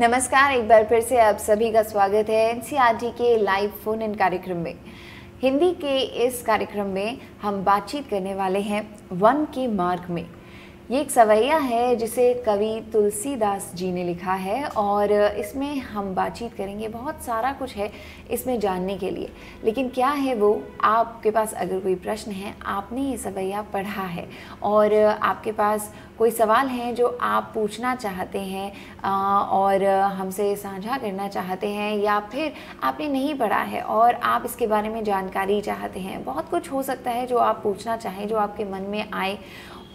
नमस्कार एक बार फिर से आप सभी का स्वागत है एनसीईआरटी के लाइव फोन इन कार्यक्रम में हिंदी के इस कार्यक्रम में हम बातचीत करने वाले हैं वन के मार्ग में ये एक सवैया है जिसे कवि तुलसीदास जी ने लिखा है और इसमें हम बातचीत करेंगे बहुत सारा कुछ है इसमें जानने के लिए लेकिन क्या है वो आपके पास अगर कोई प्रश्न है आपने ये सवैया पढ़ा है और आपके पास कोई सवाल हैं जो आप पूछना चाहते हैं और हमसे साझा करना चाहते हैं या फिर आपने नहीं पढ़ा है और आप इसके बारे में जानकारी चाहते हैं बहुत कुछ हो सकता है जो आप पूछना चाहें जो आपके मन में आए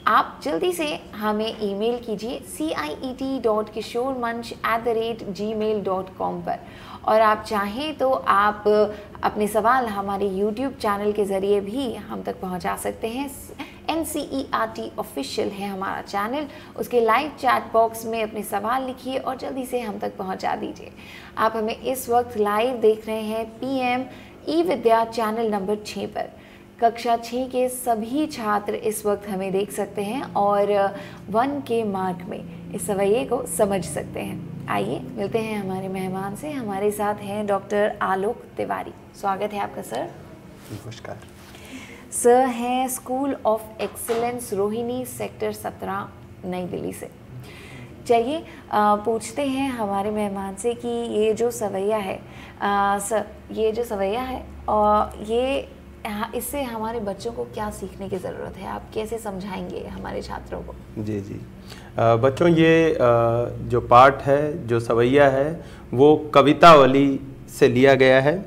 आप जल्दी से हमें ईमेल कीजिए सी आई ई टी डॉट किशोर मंच at the rate Gmail dot com पर और आप चाहें तो आप अपने सवाल हमारे यूट्यूब चैनल के ज़रिए भी हम तक पहुंचा सकते हैं N C E R T official है हमारा चैनल उसके लाइव चैट बॉक्स में अपने सवाल लिखिए और जल्दी से हम तक पहुंचा दीजिए आप हमें इस वक्त लाइव देख रहे हैं P M E Vidya channel number छः पर कक्षा छः के सभी छात्र इस वक्त हमें देख सकते हैं और वन के मार्क में इस रवैये को समझ सकते हैं आइए मिलते हैं हमारे मेहमान से हमारे साथ हैं डॉक्टर आलोक तिवारी स्वागत है आपका सर नमस्कार सर हैं school of excellence Rohini sector सत्रह नई दिल्ली से चलिए पूछते हैं हमारे मेहमान से कि ये जो सवैया है सर ये जो सवैया है और ये हाँ, इससे हमारे बच्चों को क्या सीखने की ज़रूरत है आप कैसे समझाएंगे हमारे छात्रों को जी जी आ, बच्चों ये आ, जो पाठ है जो सवैया है वो कवितावली से लिया गया है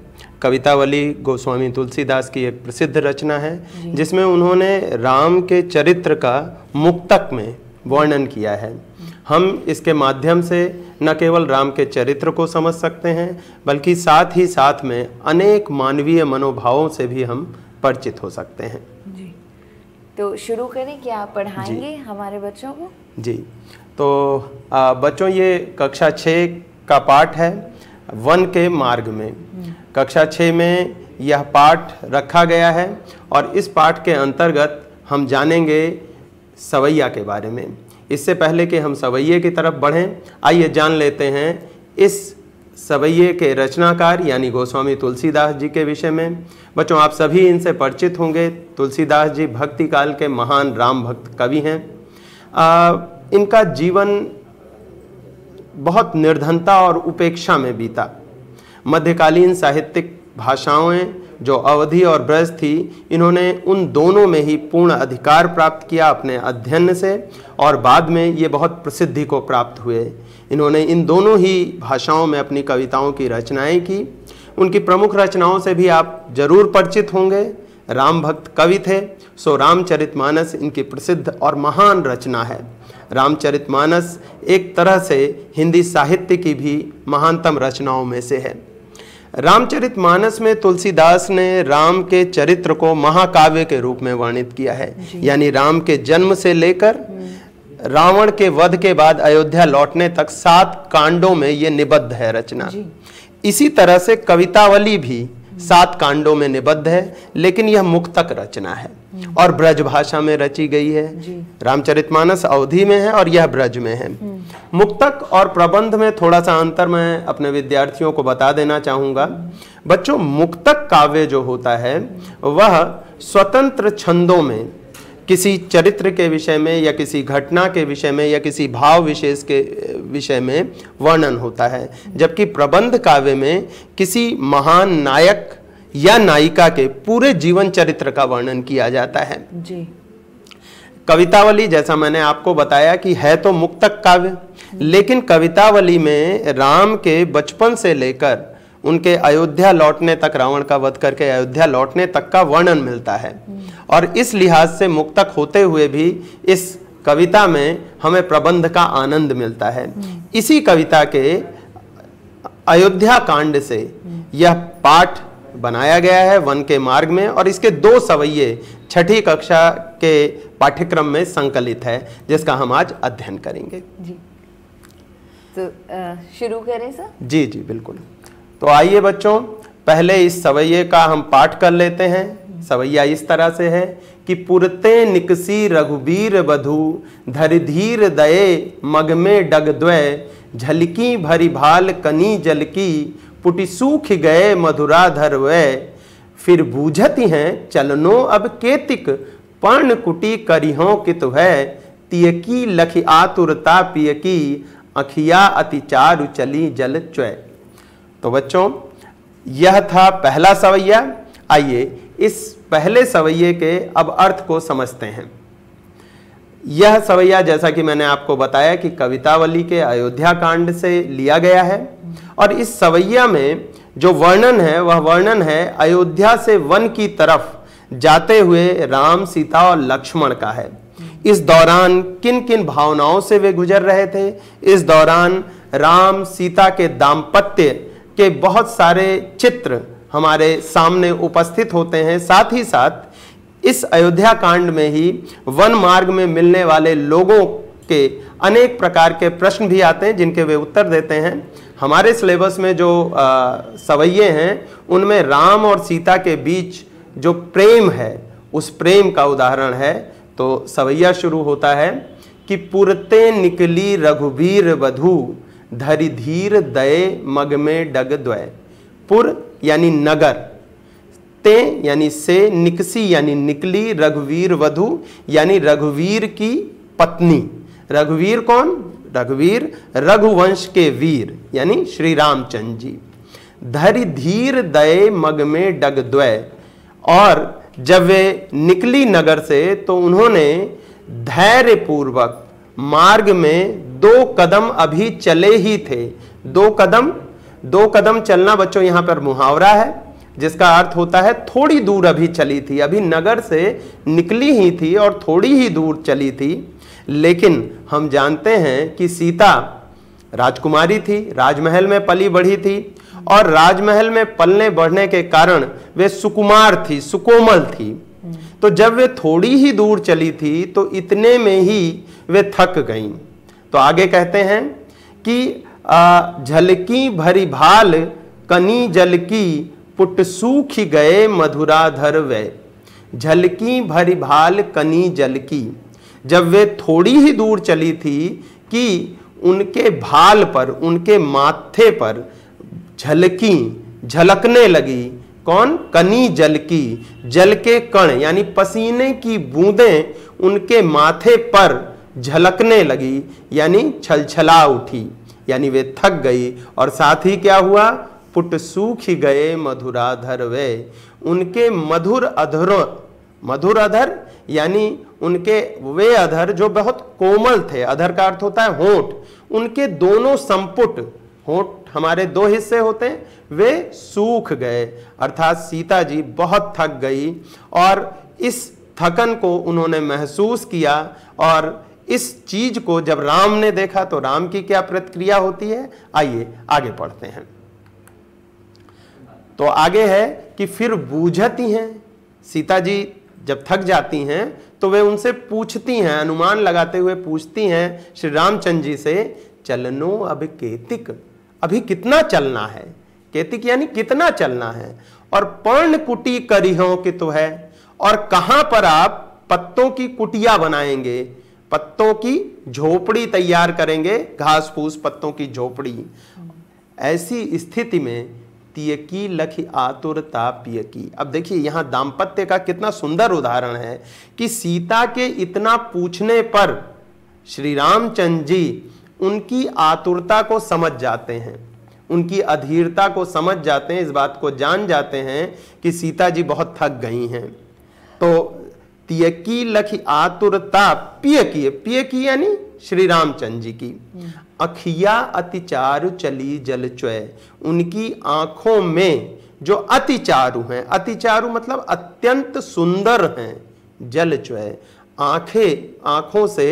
कवितावली गोस्वामी तुलसीदास की एक प्रसिद्ध रचना है जिसमें उन्होंने राम के चरित्र का मुक्तक में वर्णन किया है हम इसके माध्यम से न केवल राम के चरित्र को समझ सकते हैं बल्कि साथ ही साथ में अनेक मानवीय मनोभावों से भी हम परिचित हो सकते हैं जी तो शुरू करें क्या पढ़ाएंगे हमारे बच्चों को जी तो आ, बच्चों ये कक्षा छः का पाठ है वन के मार्ग में कक्षा छः में यह पाठ रखा गया है और इस पाठ के अंतर्गत हम जानेंगे सवैया के बारे में इससे पहले कि हम सवैये की तरफ बढ़ें आइए जान लेते हैं इस सवैये के रचनाकार यानी गोस्वामी तुलसीदास जी के विषय में बच्चों आप सभी इनसे परिचित होंगे तुलसीदास जी भक्ति काल के महान राम भक्त कवि हैं इनका जीवन बहुत निर्धनता और उपेक्षा में बीता मध्यकालीन साहित्यिक भाषाएं जो अवधि और ब्रज थी इन्होंने उन दोनों में ही पूर्ण अधिकार प्राप्त किया अपने अध्ययन से और बाद में ये बहुत प्रसिद्धि को प्राप्त हुए इन्होंने इन दोनों ही भाषाओं में अपनी कविताओं की रचनाएं की उनकी प्रमुख रचनाओं से भी आप जरूर परिचित होंगे राम भक्त कवि थे सो रामचरितमानस इनकी प्रसिद्ध और महान रचना है रामचरितमानस एक तरह से हिंदी साहित्य की भी महानतम रचनाओं में से है रामचरितमानस में तुलसीदास ने राम के चरित्र को महाकाव्य के रूप में वर्णित किया है यानी राम के जन्म से लेकर रावण के वध के बाद अयोध्या लौटने तक सात कांडों में ये निबद्ध है रचना इसी तरह से कवितावली भी सात कांडों में निबद्ध है लेकिन यह मुक्तक रचना है और ब्रज भाषा में रची गई है रामचरितमानस अवधि में है और यह ब्रज में है हम्म। मुक्तक और प्रबंध में थोड़ा सा अंतर मैं अपने विद्यार्थियों को बता देना चाहूंगा बच्चों मुक्तक काव्य जो होता है वह स्वतंत्र छंदों में किसी चरित्र के विषय में या किसी घटना के विषय में या किसी भाव विशेष के विषय में वर्णन होता है जबकि प्रबंध काव्य में किसी महान नायक या नायिका के पूरे जीवन चरित्र का वर्णन किया जाता है जी कवितावली जैसा मैंने आपको बताया कि है तो मुक्तक काव्य लेकिन कवितावली में राम के बचपन से लेकर उनके अयोध्या लौटने तक रावण का वध करके अयोध्या लौटने तक का वर्णन मिलता है और इस लिहाज से मुक्तक होते हुए भी इस कविता में हमें प्रबंध का आनंद मिलता है इसी कविता के अयोध्या कांड से यह पाठ बनाया गया है वन के मार्ग में और इसके दो सवैये छठी कक्षा के पाठ्यक्रम में संकलित है जिसका हम आज अध्ययन करेंगे जी तो शुरू करें सर जी जी बिल्कुल तो आइए बच्चों पहले इस सवैये का हम पाठ कर लेते हैं सवैया इस तरह से है कि पुरते निकसी रघुबीर वधु धरधीर दये मग में डग द्वय झलकी भरी भाल कनी जलकी पुटी सूख गए धर वय फिर बूझती हैं चलनो अब केतिक पर्ण कुटी करिहो कित है तियकी लखी आतुरता पियकी अखिया अति चारु चली जल च्वय तो बच्चों यह था पहला सवैया आइए इस पहले सवैये के अब अर्थ को समझते हैं यह सवैया जैसा कि मैंने आपको बताया कि कवितावली के अयोध्या कांड से लिया गया है और इस सवैया में जो वर्णन है वह वर्णन है अयोध्या से वन की तरफ जाते हुए राम सीता और लक्ष्मण का है इस दौरान किन किन भावनाओं से वे गुजर रहे थे इस दौरान राम सीता के दाम्पत्य के बहुत सारे चित्र हमारे सामने उपस्थित होते हैं साथ ही साथ इस अयोध्या कांड में ही वन मार्ग में मिलने वाले लोगों के अनेक प्रकार के प्रश्न भी आते हैं जिनके वे उत्तर देते हैं हमारे सिलेबस में जो सवैये हैं उनमें राम और सीता के बीच जो प्रेम है उस प्रेम का उदाहरण है तो सवैया शुरू होता है कि पुरते निकली रघुबीर वधू धरी धीर दये मग में डग द्वय पुर यानी नगर ते यानी से निकसी यानी निकली रघुवीर वधु यानी रघुवीर की पत्नी रघुवीर कौन रघुवीर रघुवंश के वीर यानी श्री रामचंद्र जी धरी धीर दये मग में डग द्वय और जब वे निकली नगर से तो उन्होंने धैर्य पूर्वक मार्ग में दो कदम अभी चले ही थे दो कदम दो कदम चलना बच्चों यहाँ पर मुहावरा है जिसका अर्थ होता है थोड़ी दूर अभी चली थी अभी नगर से निकली ही थी और थोड़ी ही दूर चली थी लेकिन हम जानते हैं कि सीता राजकुमारी थी राजमहल में पली बढ़ी थी और राजमहल में पलने बढ़ने के कारण वे सुकुमार थी सुकोमल थी तो जब वे थोड़ी ही दूर चली थी तो इतने में ही वे थक गईं तो आगे कहते हैं कि झलकी भरी भाल कनी जल की पुट सूख गए मधुराधर वे झलकी भरी भाल कनी जल की जब वे थोड़ी ही दूर चली थी कि उनके भाल पर उनके माथे पर झलकी झलकने लगी कौन कनी जल की जल के कण यानी पसीने की बूंदें उनके माथे पर झलकने लगी यानी छलछला उठी यानी वे थक गई और साथ ही क्या हुआ पुट सूख गए मधुराधर वे उनके मधुर अधरों मधुर अधर यानी उनके वे अधर जो बहुत कोमल थे अधर का अर्थ होता है होठ उनके दोनों संपुट होठ हमारे दो हिस्से होते हैं वे सूख गए अर्थात सीता जी बहुत थक गई और इस थकन को उन्होंने महसूस किया और इस चीज को जब राम ने देखा तो राम की क्या प्रतिक्रिया होती है आइए आगे पढ़ते हैं तो आगे है कि फिर बूझती हैं सीता जी जब थक जाती हैं तो वे उनसे पूछती हैं अनुमान लगाते हुए पूछती हैं श्री रामचंद्र जी से चलनो अब केतिक अभी कितना चलना है केतिक यानी कितना चलना है और पर्ण कुटी हो कि तो है और कहां पर आप पत्तों की कुटिया बनाएंगे पत्तों की झोपड़ी तैयार करेंगे घास फूस पत्तों की झोपड़ी ऐसी स्थिति में तियकी लख आतुरता पियकी अब देखिए यहाँ दाम्पत्य का कितना सुंदर उदाहरण है कि सीता के इतना पूछने पर श्री रामचंद्र जी उनकी आतुरता को समझ जाते हैं उनकी अधीरता को समझ जाते हैं इस बात को जान जाते हैं कि सीता जी बहुत थक गई हैं तो तियकी लख आतुरता पिय की पिय की यानी श्री रामचंद्र जी की अखिया अतिचारु चली जल चय उनकी आंखों में जो अतिचारु हैं अतिचारु मतलब अत्यंत सुंदर हैं जल चय आंखें आंखों से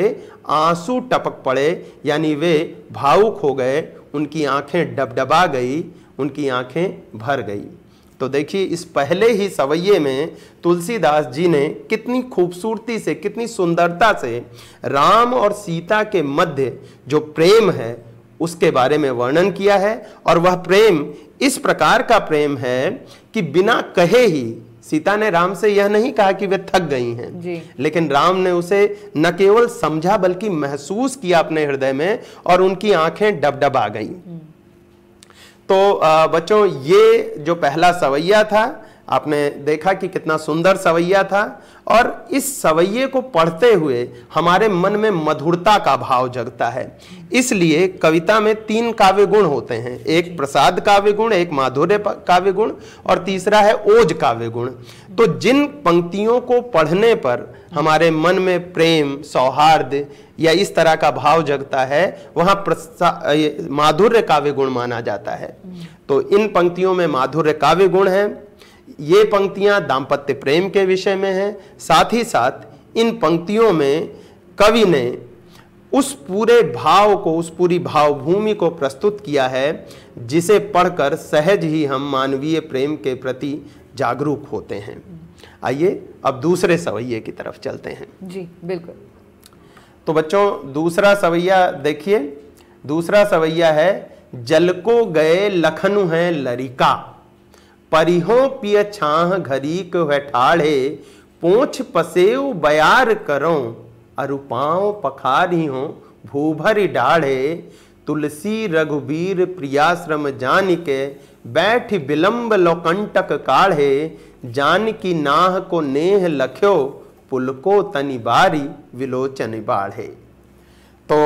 आंसू टपक पड़े यानी वे भावुक हो गए उनकी आंखें डबडबा गई उनकी आंखें भर गई तो देखिए इस पहले ही सवैये में तुलसीदास जी ने कितनी खूबसूरती से कितनी सुंदरता से राम और सीता के मध्य जो प्रेम है उसके बारे में वर्णन किया है और वह प्रेम इस प्रकार का प्रेम है कि बिना कहे ही सीता ने राम से यह नहीं कहा कि वे थक गई हैं लेकिन राम ने उसे न केवल समझा बल्कि महसूस किया अपने हृदय में और उनकी आंखें डबडब आ गईं हम्म। तो बच्चों ये जो पहला सवैया था आपने देखा कि कितना सुंदर सवैया था और इस सवैये को पढ़ते हुए हमारे मन में मधुरता का भाव जगता है इसलिए कविता में तीन काव्य गुण होते हैं एक प्रसाद काव्य गुण एक माधुर्य काव्य गुण और तीसरा है ओज काव्य गुण तो जिन पंक्तियों को पढ़ने पर हमारे मन में प्रेम सौहार्द या इस तरह का भाव जगता है वहाँ माधुर्य काव्य गुण माना जाता है तो इन पंक्तियों में माधुर्य काव्य गुण है ये पंक्तियाँ दाम्पत्य प्रेम के विषय में हैं साथ ही साथ इन पंक्तियों में कवि ने उस पूरे भाव को उस पूरी भावभूमि को प्रस्तुत किया है जिसे पढ़कर सहज ही हम मानवीय प्रेम के प्रति जागरूक होते हैं आइए अब दूसरे सवैये की तरफ चलते हैं जी बिल्कुल तो बच्चों दूसरा सवैया देखिए दूसरा सवैया है जल को गए लखनु है लरिका परिहो पिय छाह घरीक है ठाढ़े पोछ पसेव बयार करो अरुपाओ पखारी हो भूभर डाढ़े तुलसी रघुबीर प्रियाश्रम जान के बैठ विलंब लोकंटक काढ़े जान की नाह को नेह लख्यो पुलको बारी विलोचन बाढ़े तो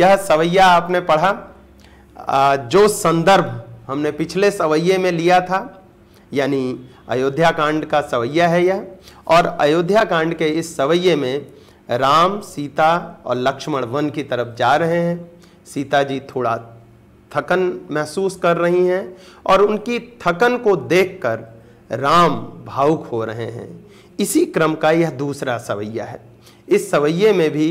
यह सवैया आपने पढ़ा जो संदर्भ हमने पिछले सवैये में लिया था यानी अयोध्या कांड का सवैया है यह और अयोध्या कांड के इस सवैये में राम सीता और लक्ष्मण वन की तरफ जा रहे हैं सीता जी थोड़ा थकन महसूस कर रही हैं और उनकी थकन को देखकर राम भावुक हो रहे हैं इसी क्रम का यह दूसरा सवैया है इस सवैये में भी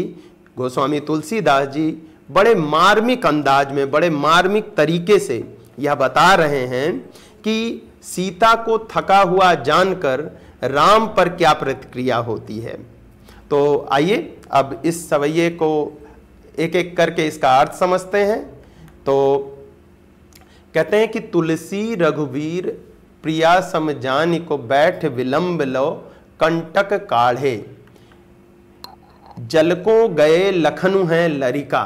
गोस्वामी तुलसीदास जी बड़े मार्मिक अंदाज में बड़े मार्मिक तरीके से यह बता रहे हैं कि सीता को थका हुआ जानकर राम पर क्या प्रतिक्रिया होती है तो आइए अब इस सवैये को एक एक करके इसका अर्थ समझते हैं तो कहते हैं कि तुलसी रघुवीर प्रिया समझान को बैठ विलंब लो कंटक काढ़े जल को गए लखनु हैं लरिका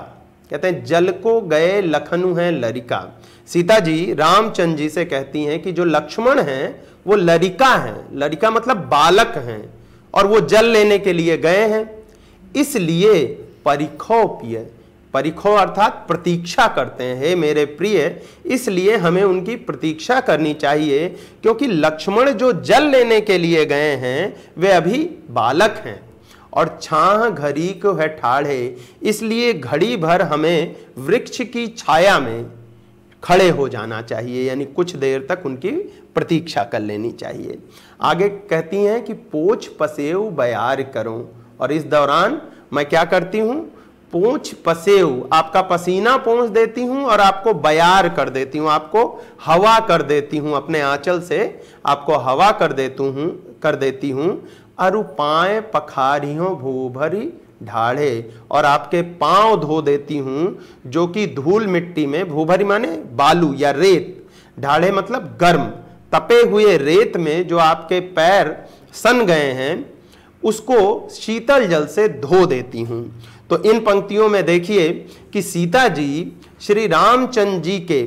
कहते हैं जल को गए लखनु हैं लरिका सीता जी रामचंद्र जी से कहती हैं कि जो लक्ष्मण हैं वो लरिका हैं लरिका मतलब बालक हैं और वो जल लेने के लिए गए हैं इसलिए परिखो पिय परिखो अर्थात प्रतीक्षा करते हैं हे मेरे प्रिय इसलिए हमें उनकी प्रतीक्षा करनी चाहिए क्योंकि लक्ष्मण जो जल लेने के लिए गए हैं वे अभी बालक हैं और छाह घड़ी को है ठाढ़े इसलिए घड़ी भर हमें वृक्ष की छाया में खड़े हो जाना चाहिए यानी कुछ देर तक उनकी प्रतीक्षा कर लेनी चाहिए आगे कहती हैं कि पोछ पसेव बयार करूं और इस दौरान मैं क्या करती हूँ पूछ पसेव आपका पसीना पहुंच देती हूं और आपको बयार कर देती हूं आपको हवा कर देती हूं अपने आंचल से आपको हवा कर देती हूं कर देती हूं अरु पाए पखारियों भूभरी ढाढ़े और आपके पांव धो देती हूं जो कि धूल मिट्टी में भूभरी माने बालू या रेत ढाढ़े मतलब गर्म तपे हुए रेत में जो आपके पैर सन गए हैं उसको शीतल जल से धो देती हूँ तो इन पंक्तियों में देखिए कि सीता जी श्री रामचंद्र जी के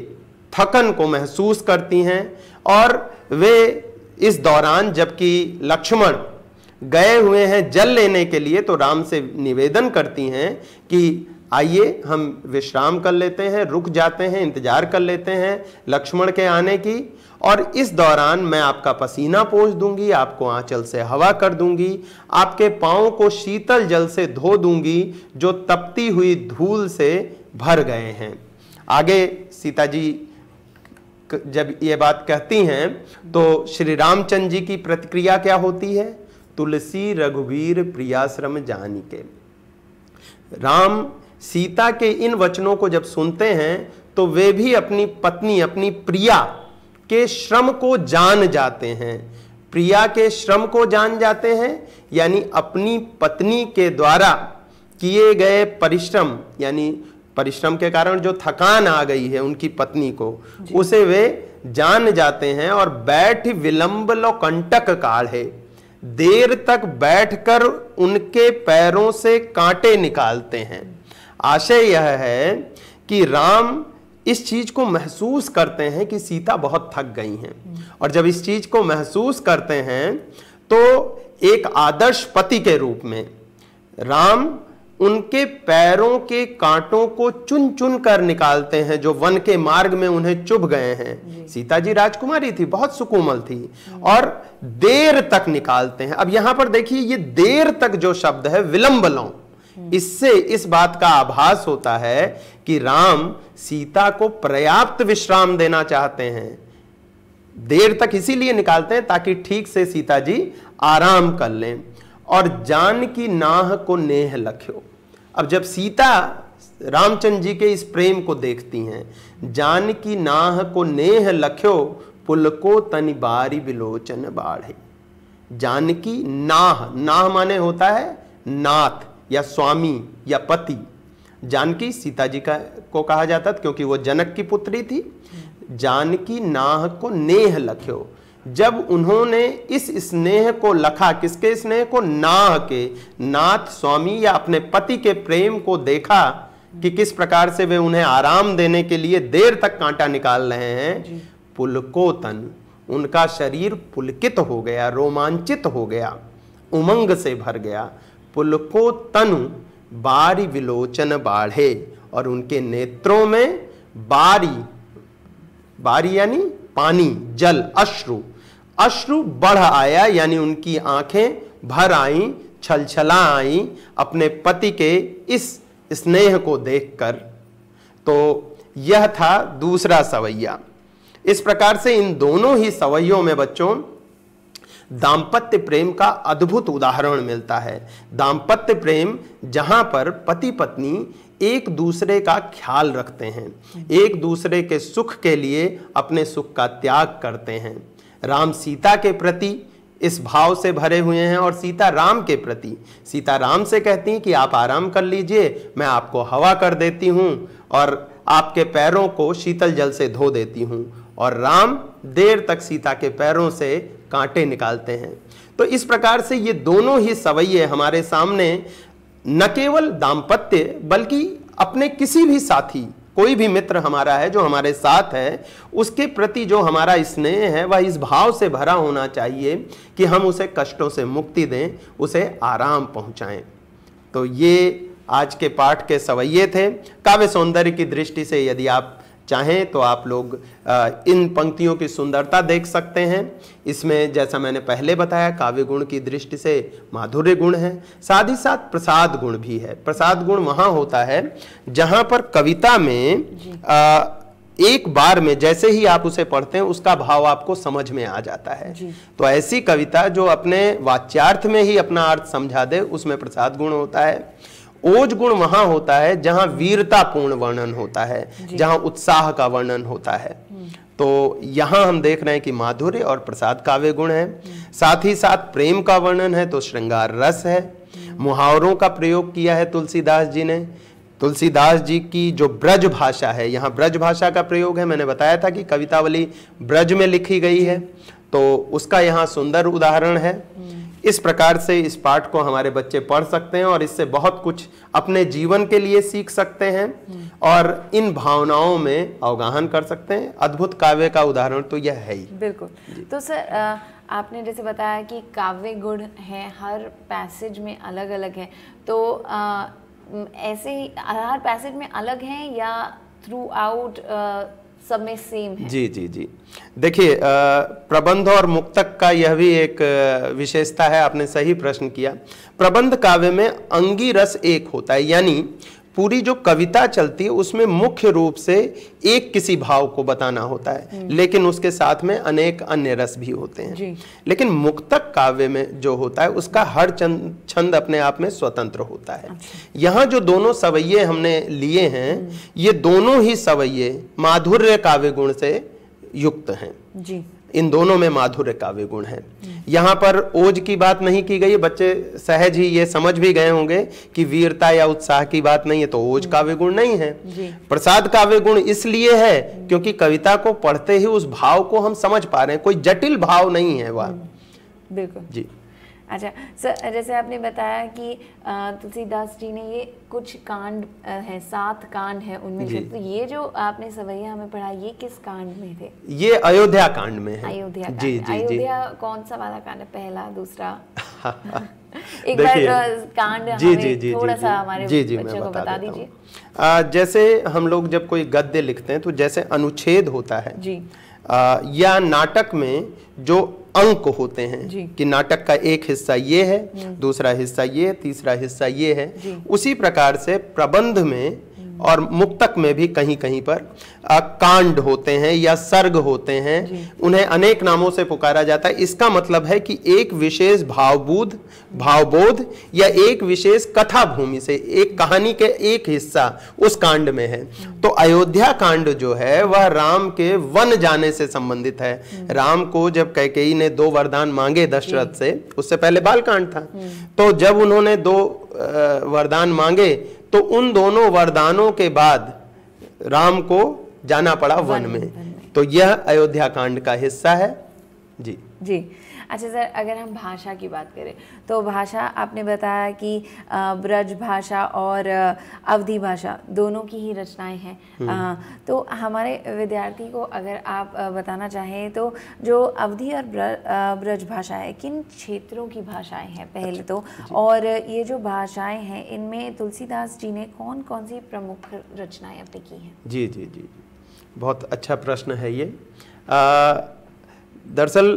थकन को महसूस करती हैं और वे इस दौरान जबकि लक्ष्मण गए हुए हैं जल लेने के लिए तो राम से निवेदन करती हैं कि आइए हम विश्राम कर लेते हैं रुक जाते हैं इंतजार कर लेते हैं लक्ष्मण के आने की और इस दौरान मैं आपका पसीना पोष दूंगी आपको आंचल से हवा कर दूंगी आपके पाओ को शीतल जल से धो दूंगी जो तपती हुई धूल से भर गए हैं आगे सीता जी जब ये बात कहती हैं तो श्री रामचंद्र जी की प्रतिक्रिया क्या होती है तुलसी रघुवीर प्रियाश्रम जानी के राम सीता के इन वचनों को जब सुनते हैं तो वे भी अपनी पत्नी अपनी प्रिया के श्रम को जान जाते हैं प्रिया के श्रम को जान जाते हैं यानी अपनी पत्नी के द्वारा किए गए परिश्रम यानी परिश्रम के कारण जो थकान आ गई है उनकी पत्नी को उसे वे जान जाते हैं और बैठ विलंब लो कंटक काढ़े देर तक बैठकर उनके पैरों से कांटे निकालते हैं आशय यह है कि राम इस चीज़ को महसूस करते हैं कि सीता बहुत थक गई हैं और जब इस चीज़ को महसूस करते हैं तो एक आदर्श पति के रूप में राम उनके पैरों के कांटों को चुन चुन कर निकालते हैं जो वन के मार्ग में उन्हें चुभ गए हैं सीता जी राजकुमारी थी बहुत सुकोमल थी और देर तक निकालते हैं अब यहां पर देखिए ये देर तक जो शब्द है विलंब लौ इससे इस बात का आभास होता है कि राम सीता को पर्याप्त विश्राम देना चाहते हैं देर तक इसीलिए निकालते हैं ताकि ठीक से सीता जी आराम कर लें और जान की नाह को नेह लख्यो अब जब सीता रामचंद्र जी के इस प्रेम को देखती हैं जान की नाह को नेह लख्यो पुल को तन बारी विलोचन बाढ़े जानकी नाह नाह माने होता है नाथ या स्वामी या पति जानकी सीता जी का को कहा जाता था क्योंकि वो जनक की पुत्री थी जानकी नाह को नेह लख्यो जब उन्होंने इस स्नेह को लखा किसके स्नेह को नाह के नाथ स्वामी या अपने पति के प्रेम को देखा कि किस प्रकार से वे उन्हें आराम देने के लिए देर तक कांटा निकाल रहे हैं पुलकोतन उनका शरीर पुलकित हो गया रोमांचित हो गया उमंग से भर गया पुलको तनु बारी विलोचन बाढ़े और उनके नेत्रों में बारी बारी यानी पानी जल अश्रु अश्रु बढ़ आया यानी उनकी आंखें भर छल छलछला आई अपने पति के इस स्नेह को देखकर तो यह था दूसरा सवैया इस प्रकार से इन दोनों ही सवैयों में बच्चों दाम्पत्य प्रेम का अद्भुत उदाहरण मिलता है दाम्पत्य प्रेम जहाँ पर पति पत्नी एक दूसरे का ख्याल रखते हैं एक दूसरे के सुख के लिए अपने सुख का त्याग करते हैं राम सीता के प्रति इस भाव से भरे हुए हैं और सीता राम के प्रति सीता राम से कहती हैं कि आप आराम कर लीजिए मैं आपको हवा कर देती हूँ और आपके पैरों को शीतल जल से धो देती हूँ और राम देर तक सीता के पैरों से कांटे निकालते हैं तो इस प्रकार से ये दोनों ही सवैये हमारे सामने न केवल दाम्पत्य बल्कि अपने किसी भी साथी कोई भी मित्र हमारा है जो हमारे साथ है उसके प्रति जो हमारा स्नेह है वह इस भाव से भरा होना चाहिए कि हम उसे कष्टों से मुक्ति दें उसे आराम पहुंचाएं तो ये आज के पाठ के सवैये थे काव्य सौंदर्य की दृष्टि से यदि आप चाहें तो आप लोग इन पंक्तियों की सुंदरता देख सकते हैं इसमें जैसा मैंने पहले बताया काव्य गुण की दृष्टि से माधुर्य गुण है साथ ही साथ प्रसाद गुण भी है प्रसाद गुण वहाँ होता है जहाँ पर कविता में आ, एक बार में जैसे ही आप उसे पढ़ते हैं उसका भाव आपको समझ में आ जाता है तो ऐसी कविता जो अपने वाच्यार्थ में ही अपना अर्थ समझा दे उसमें प्रसाद गुण होता है ओज गुण वहां होता है जहां वीरतापूर्ण वर्णन होता है जहां उत्साह का वर्णन होता है हम्म। तो यहां हम देख रहे हैं कि माधुर्य और प्रसाद काव्य गुण है हम्म। साथ ही साथ प्रेम का वर्णन है तो श्रृंगार रस है हम्म। मुहावरों का प्रयोग किया है तुलसीदास जी ने तुलसीदास जी की जो ब्रज भाषा है यहाँ ब्रज भाषा का प्रयोग है मैंने बताया था कि कवितावली ब्रज में लिखी गई है तो उसका यहाँ सुंदर उदाहरण है इस प्रकार से इस पाठ को हमारे बच्चे पढ़ सकते हैं और इससे बहुत कुछ अपने जीवन के लिए सीख सकते हैं और इन भावनाओं में अवगाहन कर सकते हैं अद्भुत काव्य का उदाहरण तो यह है ही बिल्कुल तो सर आपने जैसे बताया कि काव्य गुण है हर पैसेज में अलग अलग है तो ऐसे ही हर पैसेज में अलग है या थ्रू आउट सब में सेम है जी जी जी देखिए प्रबंध और मुक्तक का यह भी एक विशेषता है आपने सही प्रश्न किया प्रबंध काव्य में अंगी रस एक होता है यानी पूरी जो कविता चलती है उसमें मुख्य रूप से एक किसी भाव को बताना होता है हम्म। लेकिन उसके साथ में अनेक अन्य रस भी होते हैं लेकिन मुक्तक काव्य में जो होता है उसका हर छंद अपने आप में स्वतंत्र होता है अच्छा। यहाँ जो दोनों सवैये हमने लिए हैं हम्म। ये दोनों ही सवैये माधुर्य काव्य गुण से युक्त हैं जी इन दोनों में माधुर्य काव्य गुण है यहाँ पर ओज की बात नहीं की गई बच्चे सहज ही ये समझ भी गए होंगे कि वीरता या उत्साह की बात नहीं है तो ओज हम्म। काव्य गुण नहीं है प्रसाद काव्य गुण इसलिए है क्योंकि कविता को पढ़ते ही उस भाव को हम समझ पा रहे हैं कोई जटिल भाव नहीं है वह हम्म। बिल्कुल जी अच्छा सर जैसे आपने बताया कि तुलसीदास जी ने ये कुछ कांड है सात कांड है उनमें से तो ये जो आपने सवैया हमें पढ़ा ये किस कांड में थे ये अयोध्या कांड में है अयोध्या जी जी अयोध्या कौन सा वाला कांड है पहला दूसरा एक बार कांड जी जी जी थोड़ा सा हमारे जी, जी, बच्चों को बता दीजिए जैसे हम लोग जब कोई गद्य लिखते हैं तो जैसे अनुच्छेद होता है जी आ, या नाटक में जो अंक होते हैं कि नाटक का एक हिस्सा ये है हम्म। दूसरा हिस्सा ये तीसरा हिस्सा ये है उसी प्रकार से प्रबंध में और मुक्तक में भी कहीं कहीं पर आ, कांड होते हैं या सर्ग होते हैं उन्हें अनेक नामों से पुकारा जाता है इसका मतलब है कि एक विशेष भावबोध भावबोध या एक विशेष कथा भूमि से एक कहानी के एक हिस्सा उस कांड में है तो अयोध्या कांड जो है वह राम के वन जाने से संबंधित है राम को जब कैकेयी ने दो वरदान मांगे दशरथ से उससे पहले बाल कांड था हम्म। तो जब उन्होंने दो वरदान मांगे तो उन दोनों वरदानों के बाद राम को जाना पड़ा वन, वन में।, वन में तो यह अयोध्या कांड का हिस्सा है जी जी अच्छा सर अगर हम भाषा की बात करें तो भाषा आपने बताया कि ब्रज भाषा और अवधि भाषा दोनों की ही रचनाएं हैं हम्म। तो हमारे विद्यार्थी को अगर आप बताना चाहें तो जो अवधि और ब्रज भाषा है किन क्षेत्रों की भाषाएं हैं पहले तो अच्छा, और ये जो भाषाएं हैं इनमें तुलसीदास जी ने कौन कौन सी प्रमुख रचनाएं अपनी की हैं जी जी जी बहुत अच्छा प्रश्न है ये आ, दरअसल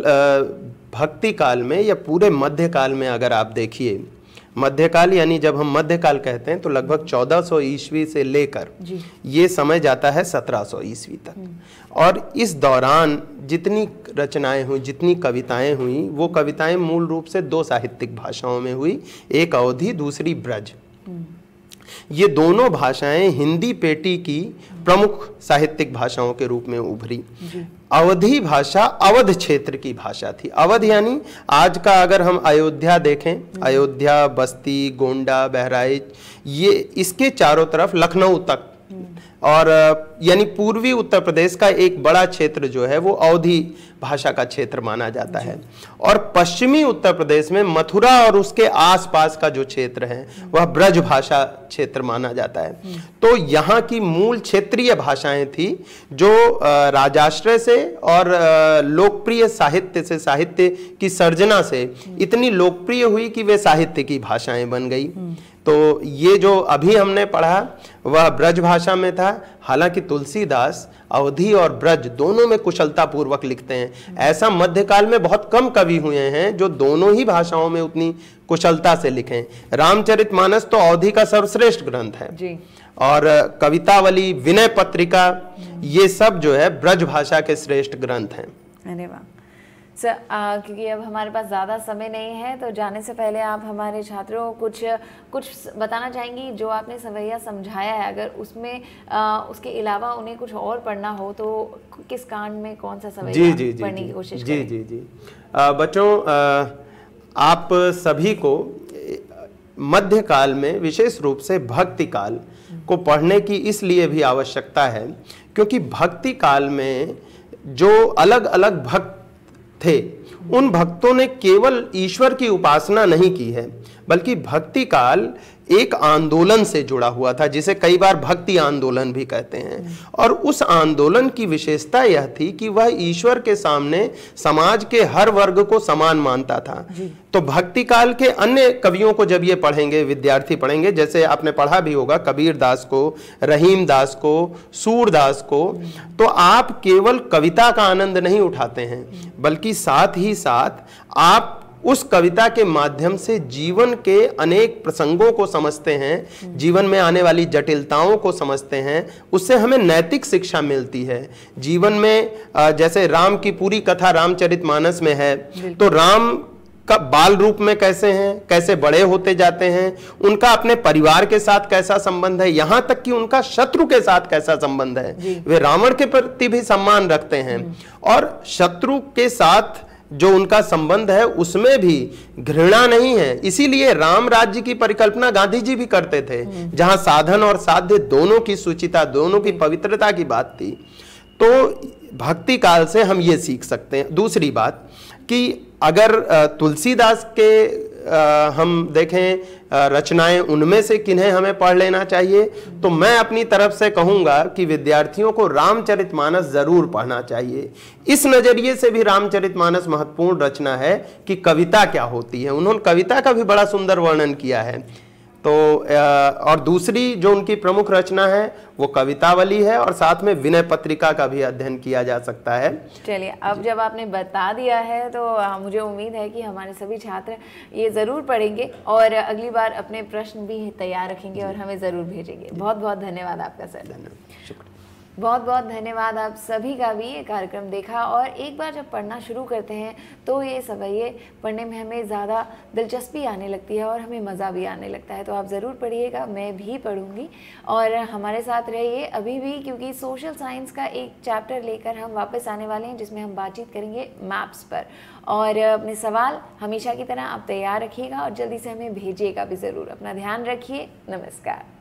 भक्ति काल में या पूरे मध्यकाल में अगर आप देखिए मध्यकाल यानी जब हम मध्यकाल कहते हैं तो लगभग 1400 ईस्वी से लेकर ये समय जाता है 1700 ईस्वी तक हम्म। और इस दौरान जितनी रचनाएं हुई जितनी कविताएं हुई वो कविताएं मूल रूप से दो साहित्यिक भाषाओं में हुई एक अवधि दूसरी ब्रज हम्म। ये दोनों भाषाएं हिंदी पेटी की प्रमुख साहित्यिक भाषाओं के रूप में उभरी अवधि भाषा अवध क्षेत्र की भाषा थी अवध यानी आज का अगर हम अयोध्या देखें अयोध्या बस्ती गोंडा बहराइच ये इसके चारों तरफ लखनऊ तक और यानी पूर्वी उत्तर प्रदेश का एक बड़ा क्षेत्र जो है वो अवधि भाषा का क्षेत्र माना जाता है और पश्चिमी उत्तर प्रदेश में मथुरा और उसके आसपास का जो क्षेत्र है वह ब्रज भाषा क्षेत्र माना जाता है तो यहाँ की मूल क्षेत्रीय भाषाएं थी जो राजाश्रय से और लोकप्रिय साहित्य से साहित्य की सर्जना से इतनी लोकप्रिय हुई कि वे साहित्य की भाषाएं बन गई तो ये जो अभी हमने पढ़ा वह ब्रज भाषा में था हालांकि तुलसीदास अवधि और ब्रज दोनों में कुशलतापूर्वक लिखते हैं ऐसा मध्यकाल में बहुत कम कवि हुए हैं जो दोनों ही भाषाओं में उतनी कुशलता से लिखें मानस तो अवधि का सर्वश्रेष्ठ ग्रंथ है जी। और कवितावली विनय पत्रिका ये सब जो है ब्रज भाषा के श्रेष्ठ ग्रंथ हैं अरे वाह सर क्योंकि अब हमारे पास ज़्यादा समय नहीं है तो जाने से पहले आप हमारे छात्रों को कुछ कुछ बताना चाहेंगी जो आपने सवैया समझाया है अगर उसमें आ, उसके अलावा उन्हें कुछ और पढ़ना हो तो किस कांड में कौन सा सवैया जी, पढ़ने की कोशिश जी जी जी आ, बच्चों आ, आप सभी को मध्य काल में विशेष रूप से भक्ति काल को पढ़ने की इसलिए भी आवश्यकता है क्योंकि भक्ति काल में जो अलग अलग भक्त थे उन भक्तों ने केवल ईश्वर की उपासना नहीं की है बल्कि भक्ति काल एक आंदोलन से जुड़ा हुआ था जिसे कई बार भक्ति आंदोलन भी कहते हैं और उस आंदोलन की विशेषता यह थी कि वह ईश्वर के सामने समाज के हर वर्ग को समान मानता था तो भक्ति काल के अन्य कवियों को जब ये पढ़ेंगे विद्यार्थी पढ़ेंगे जैसे आपने पढ़ा भी होगा कबीर दास को रहीम दास को सूरदास को तो आप केवल कविता का आनंद नहीं उठाते हैं बल्कि साथ ही साथ आप उस कविता के माध्यम से जीवन के अनेक प्रसंगों को समझते हैं जीवन में आने वाली जटिलताओं को समझते हैं उससे हमें नैतिक शिक्षा मिलती है जीवन में जैसे राम की पूरी कथा मानस में है तो राम का बाल रूप में कैसे हैं कैसे बड़े होते जाते हैं उनका अपने परिवार के साथ कैसा संबंध है यहाँ तक कि उनका शत्रु के साथ कैसा संबंध है वे रावण के प्रति भी सम्मान रखते हैं हम्म। और शत्रु के साथ जो उनका संबंध है उसमें भी घृणा नहीं है इसीलिए राम राज्य की परिकल्पना गांधी जी भी करते थे जहां साधन और साध्य दोनों की सुचिता दोनों की पवित्रता की बात थी तो भक्ति काल से हम ये सीख सकते हैं दूसरी बात कि अगर तुलसीदास के हम देखें रचनाएं उनमें से किन्हें हमें पढ़ लेना चाहिए तो मैं अपनी तरफ से कहूंगा कि विद्यार्थियों को रामचरितमानस ज़रूर पढ़ना चाहिए इस नज़रिए से भी रामचरितमानस महत्वपूर्ण रचना है कि कविता क्या होती है उन्होंने कविता का भी बड़ा सुंदर वर्णन किया है तो और दूसरी जो उनकी प्रमुख रचना है वो कवितावली है और साथ में विनय पत्रिका का भी अध्ययन किया जा सकता है चलिए अब जब आपने बता दिया है तो मुझे उम्मीद है कि हमारे सभी छात्र ये ज़रूर पढ़ेंगे और अगली बार अपने प्रश्न भी तैयार रखेंगे और हमें ज़रूर भेजेंगे बहुत बहुत धन्यवाद आपका सर धन्यवाद बहुत बहुत धन्यवाद आप सभी का भी ये कार्यक्रम देखा और एक बार जब पढ़ना शुरू करते हैं तो ये सवैये पढ़ने में हमें ज़्यादा दिलचस्पी आने लगती है और हमें मज़ा भी आने लगता है तो आप ज़रूर पढ़िएगा मैं भी पढ़ूँगी और हमारे साथ रहिए अभी भी क्योंकि सोशल साइंस का एक चैप्टर लेकर हम वापस आने वाले हैं जिसमें हम बातचीत करेंगे मैप्स पर और अपने सवाल हमेशा की तरह आप तैयार रखिएगा और जल्दी से हमें भेजिएगा भी ज़रूर अपना ध्यान रखिए नमस्कार